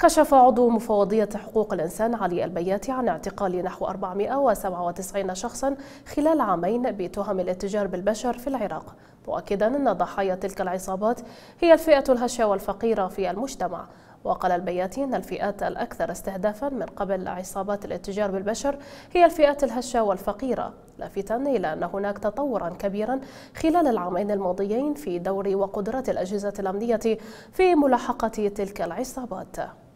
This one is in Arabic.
كشف عضو مفوضية حقوق الإنسان علي البياتي عن اعتقال نحو 497 شخصا خلال عامين بتهم الاتجار بالبشر في العراق مؤكدا أن ضحايا تلك العصابات هي الفئة الهشة والفقيرة في المجتمع وقال البياتي أن الفئات الأكثر استهدافا من قبل عصابات الاتجار بالبشر هي الفئات الهشة والفقيرة لافتا إلى أن هناك تطورا كبيرا خلال العامين الماضيين في دور وقدرات الأجهزة الأمنية في ملاحقة تلك العصابات